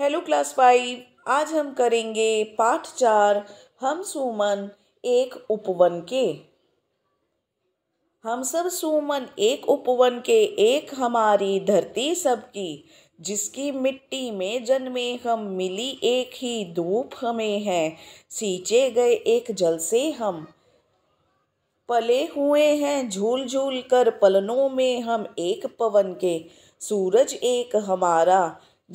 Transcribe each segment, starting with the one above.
hello class five आज हम करेंगे पाठ चार हम सुमन एक उपवन के हम सब सुमन एक उपवन के एक हमारी धरती सबकी जिसकी मिट्टी में जन्मे हम मिली एक ही धूप हमें है सींचे गए एक जल से हम पले हुए हैं झूल झूल कर पलनों में हम एक पवन के सूरज एक हमारा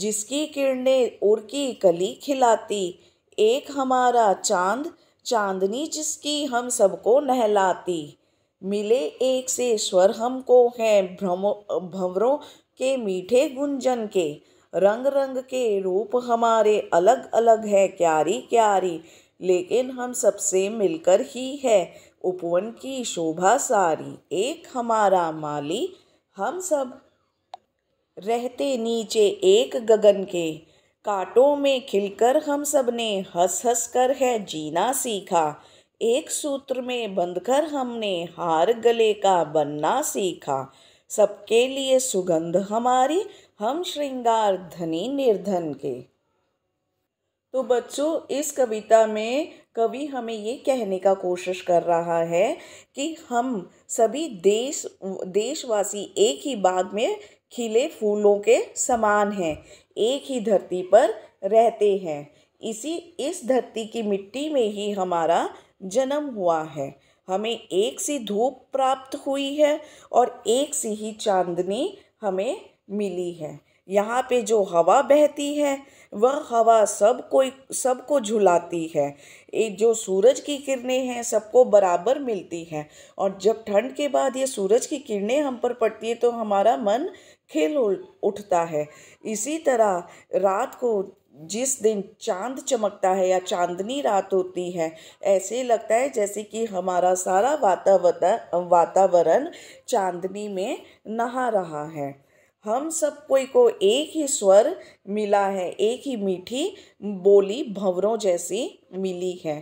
जिसकी किरणें और की कली खिलाती एक हमारा चांद चांदनी जिसकी हम सबको नहलाती मिले एक से स्वर हमको हैं भ्रमो भंवरों के मीठे गुंजन के रंग रंग के रूप हमारे अलग अलग है क्यारी क्यारी लेकिन हम सबसे मिलकर ही है उपवन की शोभा सारी एक हमारा माली हम सब रहते नीचे एक गगन के कांटों में खिलकर हम सब ने हंस हंस कर है जीना सीखा एक सूत्र में बंधकर हमने हार गले का बनना सीखा सबके लिए सुगंध हमारी हम श्रृंगार धनी निर्धन के तो बच्चों इस कविता में कवि हमें ये कहने का कोशिश कर रहा है कि हम सभी देश देशवासी एक ही बाग में खिले फूलों के समान हैं एक ही धरती पर रहते हैं इसी इस धरती की मिट्टी में ही हमारा जन्म हुआ है हमें एक सी धूप प्राप्त हुई है और एक सी ही चांदनी हमें मिली है यहाँ पे जो हवा बहती है वह हवा सब कोई सबको झुलाती है एक जो सूरज की किरणें हैं सबको बराबर मिलती हैं और जब ठंड के बाद ये सूरज की किरणें हम पर पड़ती है तो हमारा मन खिल उठता है इसी तरह रात को जिस दिन चांद चमकता है या चांदनी रात होती है ऐसे लगता है जैसे कि हमारा सारा वातावरण वातावरण चांदनी में नहा रहा है हम सब कोई को एक ही स्वर मिला है एक ही मीठी बोली भंवरों जैसी मिली है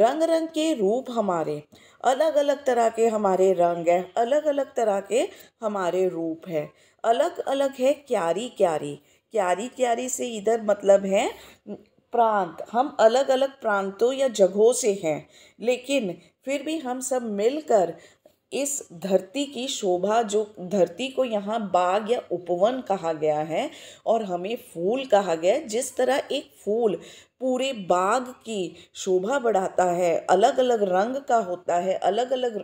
रंग रंग के रूप हमारे अलग अलग तरह के हमारे रंग हैं अलग अलग तरह के हमारे रूप हैं अलग अलग है क्यारी क्यारी क्यारी क्यारी से इधर मतलब है प्रांत हम अलग अलग प्रांतों या जगहों से हैं लेकिन फिर भी हम सब मिलकर इस धरती की शोभा जो धरती को यहाँ बाग या उपवन कहा गया है और हमें फूल कहा गया है जिस तरह एक फूल पूरे बाग की शोभा बढ़ाता है अलग अलग रंग का होता है अलग अलग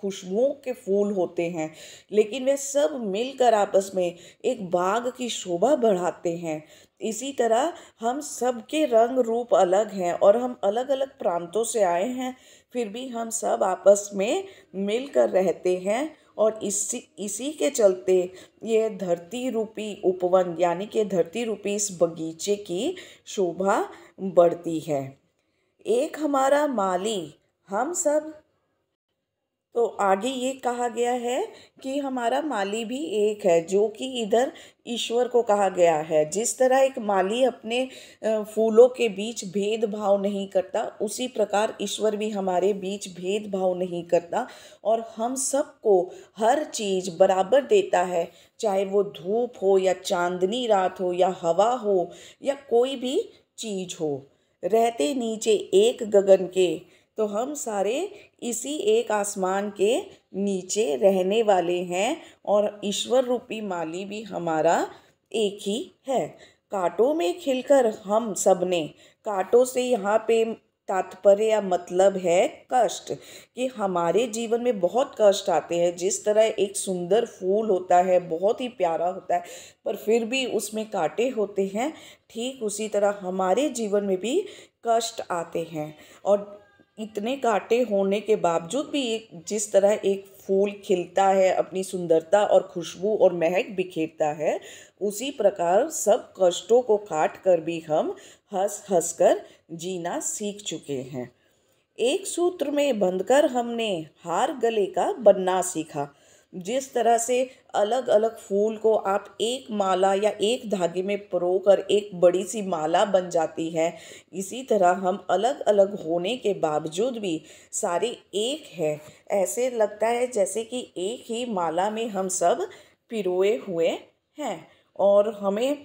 खुशबुओं के फूल होते हैं लेकिन वे सब मिलकर आपस में एक बाग की शोभा बढ़ाते हैं इसी तरह हम सबके रंग रूप अलग हैं और हम अलग अलग प्रांतों से आए हैं फिर भी हम सब आपस में मिलकर रहते हैं और इसी इसी के चलते ये धरती रूपी उपवन यानी कि धरती रूपी इस बगीचे की शोभा बढ़ती है एक हमारा माली हम सब तो आगे ये कहा गया है कि हमारा माली भी एक है जो कि इधर ईश्वर को कहा गया है जिस तरह एक माली अपने फूलों के बीच भेदभाव नहीं करता उसी प्रकार ईश्वर भी हमारे बीच भेदभाव नहीं करता और हम सबको हर चीज़ बराबर देता है चाहे वो धूप हो या चांदनी रात हो या हवा हो या कोई भी चीज़ हो रहते नीचे एक गगन के तो हम सारे इसी एक आसमान के नीचे रहने वाले हैं और ईश्वर रूपी माली भी हमारा एक ही है कांटों में खिलकर हम सब ने कांटों से यहाँ पे तात्पर्य या मतलब है कष्ट कि हमारे जीवन में बहुत कष्ट आते हैं जिस तरह एक सुंदर फूल होता है बहुत ही प्यारा होता है पर फिर भी उसमें कांटे होते हैं ठीक उसी तरह हमारे जीवन में भी कष्ट आते हैं और इतने कांटे होने के बावजूद भी एक जिस तरह एक फूल खिलता है अपनी सुंदरता और खुशबू और महक बिखेरता है उसी प्रकार सब कष्टों को काट कर भी हम हंस हंस कर जीना सीख चुके हैं एक सूत्र में बंधकर हमने हार गले का बनना सीखा जिस तरह से अलग अलग फूल को आप एक माला या एक धागे में परो कर एक बड़ी सी माला बन जाती है इसी तरह हम अलग अलग होने के बावजूद भी सारे एक हैं ऐसे लगता है जैसे कि एक ही माला में हम सब पिरोए हुए हैं और हमें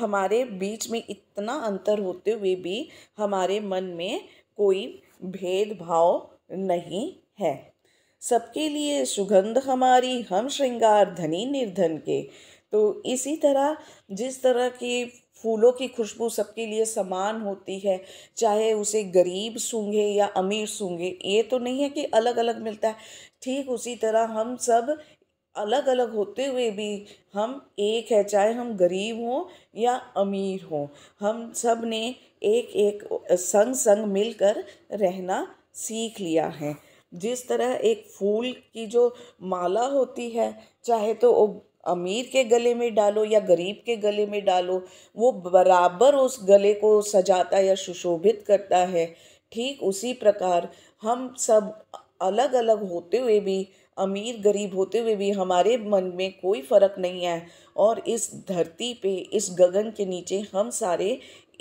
हमारे बीच में इतना अंतर होते हुए भी हमारे मन में कोई भेदभाव नहीं है सबके लिए सुगंध हमारी हम श्रृंगार धनी निर्धन के तो इसी तरह जिस तरह की फूलों की खुशबू सबके लिए समान होती है चाहे उसे गरीब सूंघे या अमीर सूंघे ये तो नहीं है कि अलग अलग मिलता है ठीक उसी तरह हम सब अलग अलग होते हुए भी हम एक है चाहे हम गरीब हों या अमीर हों हम सब ने एक एक संग संग मिलकर रहना सीख लिया है जिस तरह एक फूल की जो माला होती है चाहे तो वो अमीर के गले में डालो या गरीब के गले में डालो वो बराबर उस गले को सजाता या सुशोभित करता है ठीक उसी प्रकार हम सब अलग अलग होते हुए भी अमीर गरीब होते हुए भी हमारे मन में कोई फ़र्क नहीं है और इस धरती पे इस गगन के नीचे हम सारे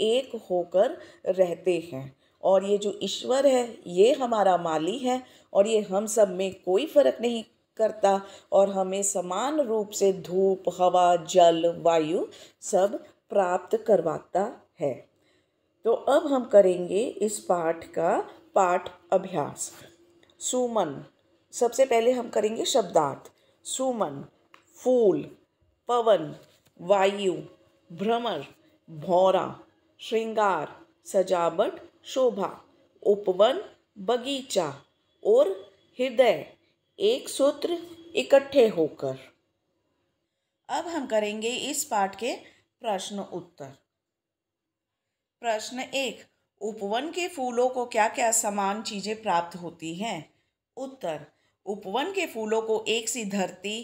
एक होकर रहते हैं और ये जो ईश्वर है ये हमारा माली है और ये हम सब में कोई फ़र्क नहीं करता और हमें समान रूप से धूप हवा जल वायु सब प्राप्त करवाता है तो अब हम करेंगे इस पाठ का पाठ अभ्यास सुमन सबसे पहले हम करेंगे शब्दार्थ सुमन फूल पवन वायु भ्रमर भौरा श्रृंगार सजावट शोभा उपवन बगीचा और हृदय एक सूत्र इकट्ठे होकर अब हम करेंगे इस पाठ के प्रश्न उत्तर प्रश्न एक उपवन के फूलों को क्या क्या समान चीज़ें प्राप्त होती हैं उत्तर उपवन के फूलों को एक सी धरती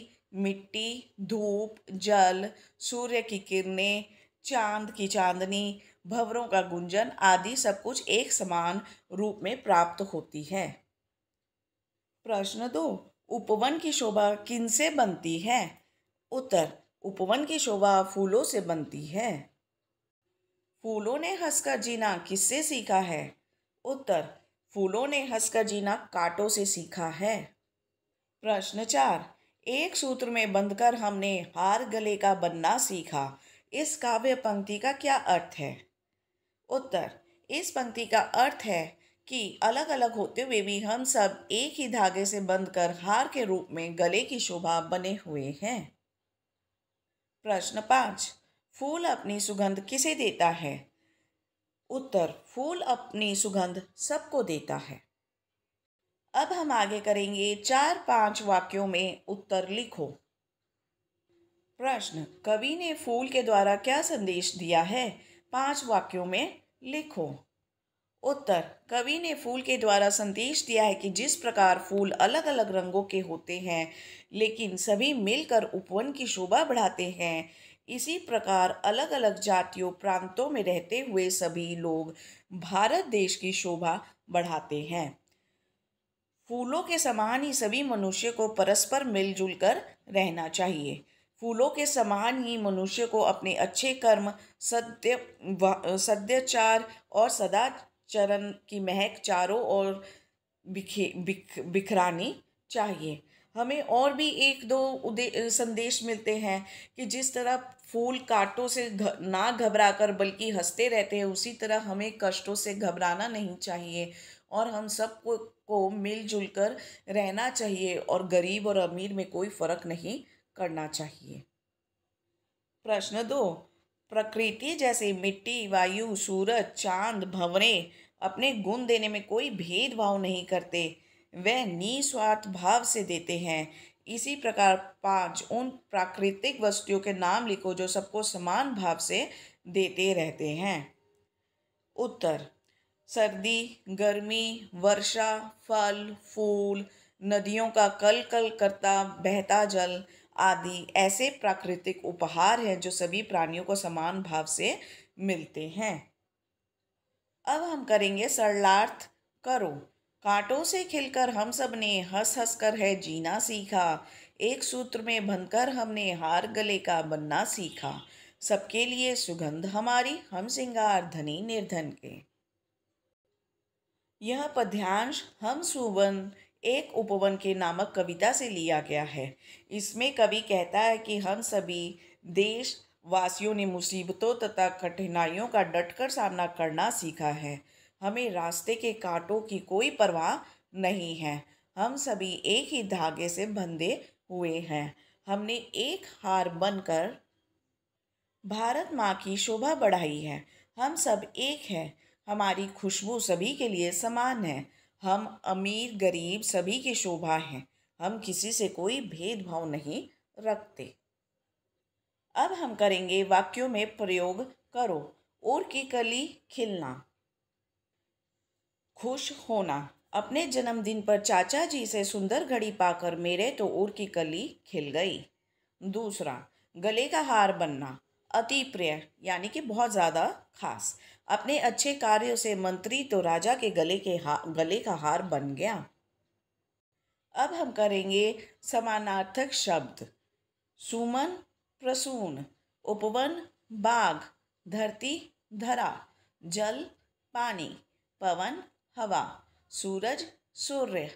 मिट्टी धूप जल सूर्य की किरणें चांद की चांदनी भवरों का गुंजन आदि सब कुछ एक समान रूप में प्राप्त होती है प्रश्न दो उपवन की शोभा किन से बनती है उत्तर उपवन की शोभा फूलों से बनती है फूलों ने हंसकर जीना किससे सीखा है उत्तर फूलों ने हंसकर जीना कांटों से सीखा है प्रश्न चार एक सूत्र में बंधकर हमने हार गले का बनना सीखा इस काव्य पंक्ति का क्या अर्थ है उत्तर इस पंक्ति का अर्थ है कि अलग अलग होते हुए भी हम सब एक ही धागे से बंधकर हार के रूप में गले की शोभा बने हुए हैं प्रश्न पाँच फूल अपनी सुगंध किसे देता है उत्तर फूल अपनी सुगंध सबको देता है अब हम आगे करेंगे चार पांच वाक्यों में उत्तर लिखो प्रश्न कवि ने फूल के द्वारा क्या संदेश दिया है पांच वाक्यों में लिखो उत्तर कवि ने फूल के द्वारा संदेश दिया है कि जिस प्रकार फूल अलग अलग रंगों के होते हैं लेकिन सभी मिलकर उपवन की शोभा बढ़ाते हैं इसी प्रकार अलग अलग जातियों प्रांतों में रहते हुए सभी लोग भारत देश की शोभा बढ़ाते हैं फूलों के समान ही सभी मनुष्य को परस्पर मिलजुल कर रहना चाहिए फूलों के समान ही मनुष्य को अपने अच्छे कर्म सत्य सद्यचार और सदाचरण की महक चारों और बिखे बिख बिखरानी चाहिए हमें और भी एक दो संदेश मिलते हैं कि जिस तरह फूल कांटों से घ, ना घबरा कर बल्कि हंसते रहते हैं उसी तरह हमें कष्टों से घबराना नहीं चाहिए और हम सबको को, को मिलजुल कर रहना चाहिए और गरीब और अमीर में कोई फ़र्क नहीं करना चाहिए प्रश्न दो प्रकृति जैसे मिट्टी वायु सूरज चांद भवरे अपने गुण देने में कोई भेदभाव नहीं करते वह निस्वार्थ भाव से देते हैं इसी प्रकार पांच उन प्राकृतिक वस्तुओं के नाम लिखो जो सबको समान भाव से देते रहते हैं उत्तर सर्दी गर्मी वर्षा फल फूल नदियों का कल कल करता बहता जल आदि ऐसे प्राकृतिक उपहार हैं जो सभी प्राणियों को समान भाव से मिलते हैं अब हम करेंगे सरलार्थ करो कांटों से खिलकर हम सब ने हंस हंस कर है जीना सीखा एक सूत्र में बनकर हमने हार गले का बनना सीखा सबके लिए सुगंध हमारी हम सिंगार धनी निर्धन के यह पद्यांश हम सुवन एक उपवन के नामक कविता से लिया गया है इसमें कवि कहता है कि हम सभी देश वासियों ने मुसीबतों तथा कठिनाइयों का डटकर सामना करना सीखा है हमें रास्ते के कांटों की कोई परवाह नहीं है हम सभी एक ही धागे से बंधे हुए हैं हमने एक हार बनकर भारत माँ की शोभा बढ़ाई है हम सब एक हैं हमारी खुशबू सभी के लिए समान है हम अमीर गरीब सभी की शोभा हैं हम किसी से कोई भेदभाव नहीं रखते अब हम करेंगे वाक्यों में प्रयोग करो और की कली खिलना खुश होना अपने जन्मदिन पर चाचा जी से सुंदर घड़ी पाकर मेरे तो और की कली खिल गई दूसरा गले का हार बनना अति प्रिय यानी कि बहुत ज़्यादा खास अपने अच्छे कार्यों से मंत्री तो राजा के गले के हा गले का हार बन गया अब हम करेंगे समानार्थक शब्द सुमन प्रसून उपवन बाघ धरती धरा जल पानी पवन हवा सूरज सूर्य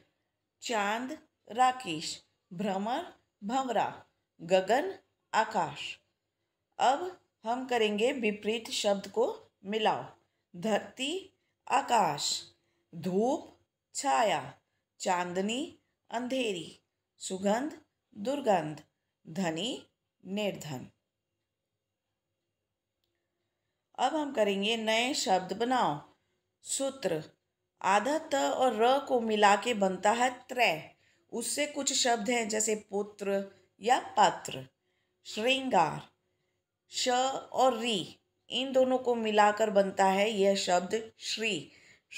चांद राकेश भ्रमर भंवरा गगन आकाश अब हम करेंगे विपरीत शब्द को मिलाओ धरती आकाश धूप छाया चांदनी अंधेरी सुगंध दुर्गंध धनी निर्धन अब हम करेंगे नए शब्द बनाओ सूत्र आधा त और र को मिला के बनता है त्रय उससे कुछ शब्द हैं जैसे पुत्र या पत्र श्रृंगार श और री इन दोनों को मिलाकर बनता है यह शब्द श्री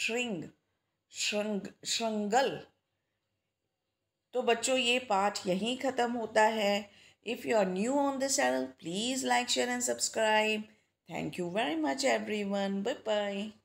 श्रृंग श्रृंग श्रृंगल तो बच्चों ये पाठ यहीं ख़त्म होता है if you are new on this channel please like share and subscribe thank you very much everyone bye